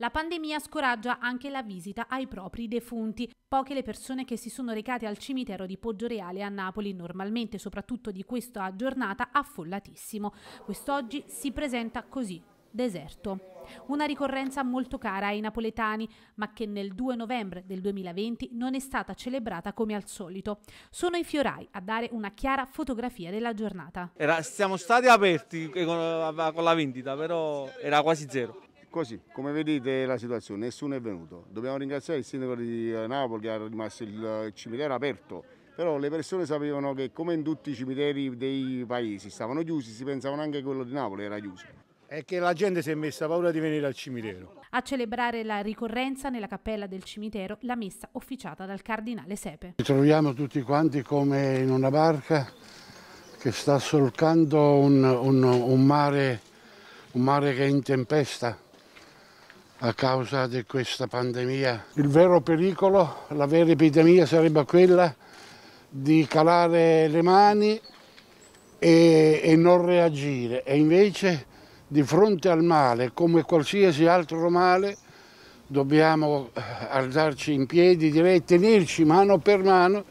La pandemia scoraggia anche la visita ai propri defunti. Poche le persone che si sono recate al cimitero di Poggio Reale a Napoli, normalmente soprattutto di questa giornata affollatissimo. Quest'oggi si presenta così, deserto. Una ricorrenza molto cara ai napoletani, ma che nel 2 novembre del 2020 non è stata celebrata come al solito. Sono i fiorai a dare una chiara fotografia della giornata. Era, siamo stati aperti con la vendita, però era quasi zero. Così, come vedete la situazione, nessuno è venuto. Dobbiamo ringraziare il sindaco di eh, Napoli che ha rimasto eh, il cimitero aperto, però le persone sapevano che come in tutti i cimiteri dei paesi stavano chiusi, si pensavano anche che quello di Napoli era chiuso. È che la gente si è messa paura di venire al cimitero. A celebrare la ricorrenza nella cappella del cimitero, la messa officiata dal cardinale Sepe. Ci troviamo tutti quanti come in una barca che sta solcando un, un, un, mare, un mare che è in tempesta a causa di questa pandemia. Il vero pericolo, la vera epidemia sarebbe quella di calare le mani e, e non reagire e invece di fronte al male, come qualsiasi altro male, dobbiamo eh, alzarci in piedi, direi tenerci mano per mano